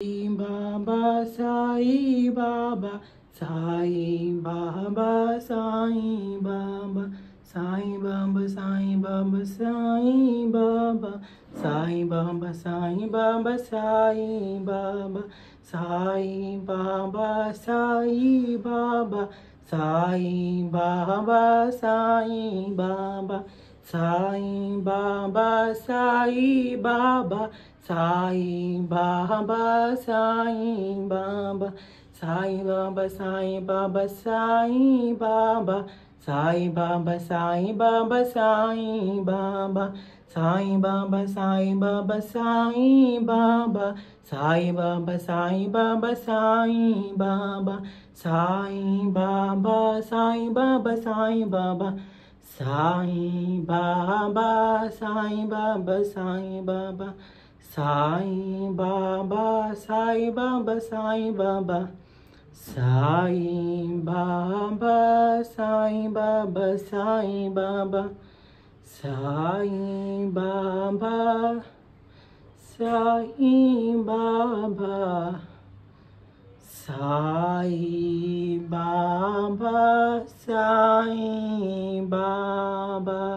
Baba Sai Baba Sai Baba Sai Baba Sai Baba Sai Baba Sai Baba Sai Baba Sai Baba Sai Baba Sai Baba Sai Baba Sai Baba Sai Baba Sai Baba, Sai Baba, Sai Baba, Sai Baba, Sai Baba, Sai Baba, Sai Baba, Sai Baba, Sai Baba, Sai Baba, Sai Baba, Sai Baba, Sai Baba, Sai Baba, Sai Baba, Sai Baba, Sai Baba, Sai Baba, Sai Baba. Sai Baba Sai Baba Sai Baba Sai Baba Sai Baba Sai Baba Sai Baba Sai Baba Sai Baba Sai Baba Sai Baba Sai Baba Baba